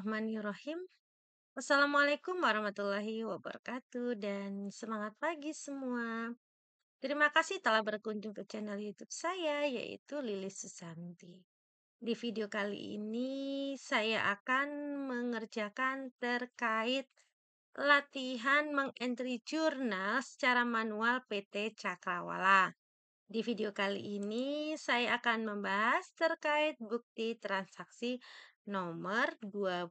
bismillahirrahmanirrahim. Assalamualaikum warahmatullahi wabarakatuh dan semangat pagi semua. Terima kasih telah berkunjung ke channel YouTube saya yaitu Lilis Susanti. Di video kali ini saya akan mengerjakan terkait latihan mengentry jurnal secara manual PT Cakrawala. Di video kali ini, saya akan membahas terkait bukti transaksi nomor 20.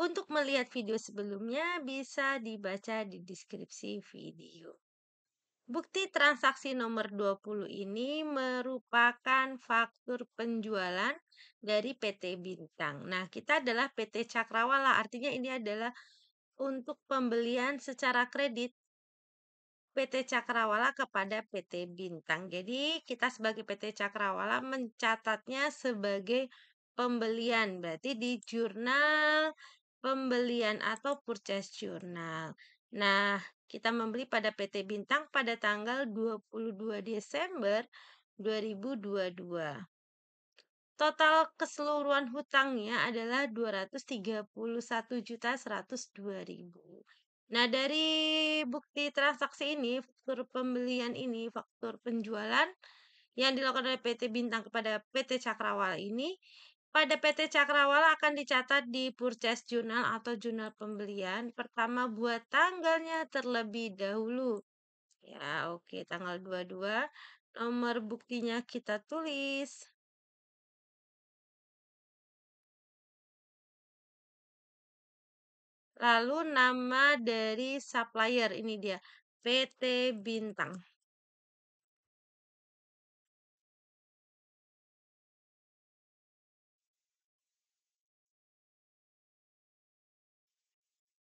Untuk melihat video sebelumnya bisa dibaca di deskripsi video. Bukti transaksi nomor 20 ini merupakan faktur penjualan dari PT Bintang. Nah, kita adalah PT Cakrawala, artinya ini adalah untuk pembelian secara kredit PT Cakrawala kepada PT Bintang. Jadi, kita sebagai PT Cakrawala mencatatnya sebagai pembelian. Berarti di jurnal pembelian atau purchase jurnal. Nah, kita membeli pada PT Bintang pada tanggal 22 Desember 2022. Total keseluruhan hutangnya adalah 231.102.000. Nah, dari bukti transaksi ini, faktur pembelian ini, faktur penjualan yang dilakukan oleh PT Bintang kepada PT Cakrawala ini pada PT Cakrawala akan dicatat di Purchase Journal atau jurnal pembelian. Pertama buat tanggalnya terlebih dahulu. Ya, oke, tanggal 22. Nomor buktinya kita tulis. Lalu nama dari supplier ini dia, PT Bintang.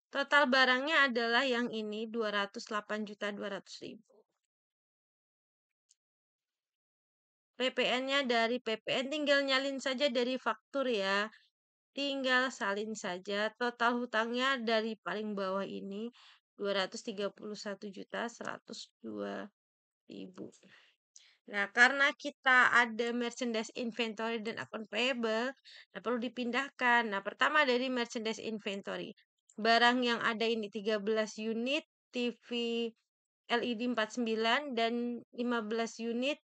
Total barangnya adalah yang ini 208.200.000. PPN-nya dari PPN tinggal nyalin saja dari faktur ya. Tinggal salin saja. Total hutangnya dari paling bawah ini 231.102.000. Nah, karena kita ada merchandise inventory dan account payable, nah perlu dipindahkan. Nah, pertama dari merchandise inventory barang yang ada ini 13 unit, TV LED 49 dan 15 unit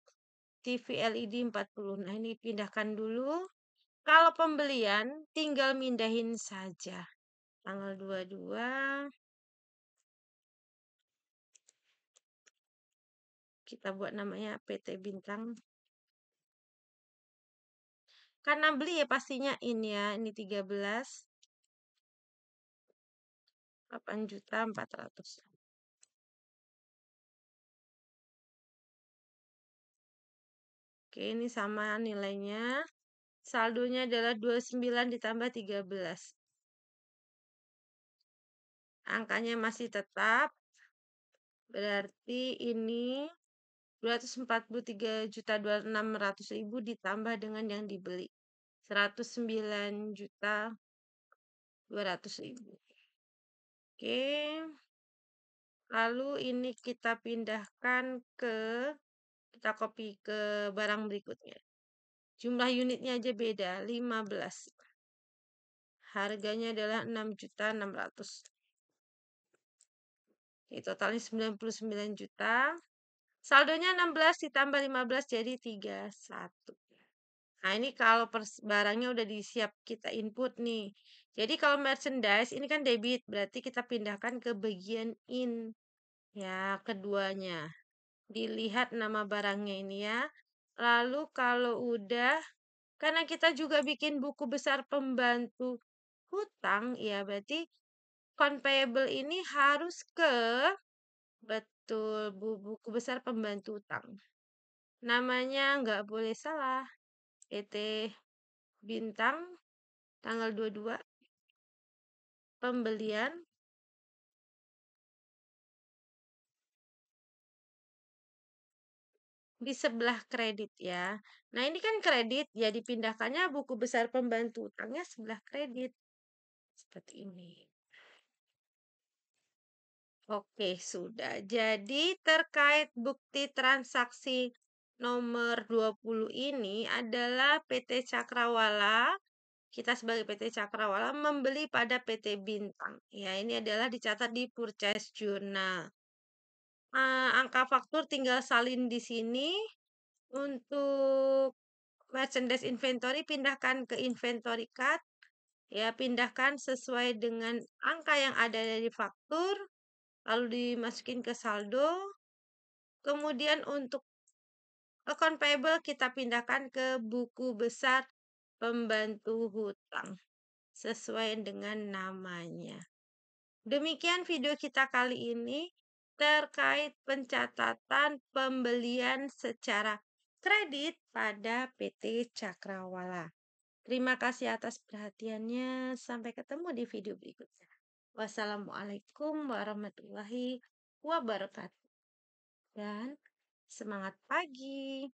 TV LED 40. Nah, ini pindahkan dulu. Kalau pembelian tinggal mindahin saja. Tanggal 22 kita buat namanya PT Bintang. Karena beli ya pastinya ini ya, ini 13 juta 8.400. Oke, ini sama nilainya. Saldonya adalah 29 ditambah 13. Angkanya masih tetap. Berarti ini 243 juta 2.600 ribu ditambah dengan yang dibeli. 109 juta 200 ribu. Oke. Lalu ini kita pindahkan ke, kita copy ke barang berikutnya. Jumlah unitnya aja beda, 15. Harganya adalah 6.600. Ini totalnya 99 juta. Saldonya 16 ditambah 15 jadi 31. Nah, ini kalau barangnya udah disiap kita input nih. Jadi kalau merchandise ini kan debit, berarti kita pindahkan ke bagian in. Ya, keduanya. Dilihat nama barangnya ini ya. Lalu kalau udah, karena kita juga bikin buku besar pembantu hutang, ya berarti conpayable ini harus ke, betul, buku besar pembantu hutang. Namanya nggak boleh salah. ET Bintang tanggal 22 pembelian di sebelah kredit ya. Nah, ini kan kredit, ya dipindahkannya buku besar pembantu utangnya sebelah kredit. Seperti ini. Oke, sudah. Jadi terkait bukti transaksi nomor 20 ini adalah PT Cakrawala. Kita sebagai PT Cakrawala membeli pada PT Bintang. Ya, ini adalah dicatat di purchase journal. Uh, angka faktur tinggal salin di sini. Untuk merchandise inventory pindahkan ke inventory card. Ya, pindahkan sesuai dengan angka yang ada dari faktur. Lalu dimasukin ke saldo. Kemudian untuk Account payable kita pindahkan ke buku besar pembantu hutang sesuai dengan namanya. Demikian video kita kali ini terkait pencatatan pembelian secara kredit pada PT Cakrawala. Terima kasih atas perhatiannya. Sampai ketemu di video berikutnya. Wassalamualaikum warahmatullahi wabarakatuh. Dan Semangat pagi.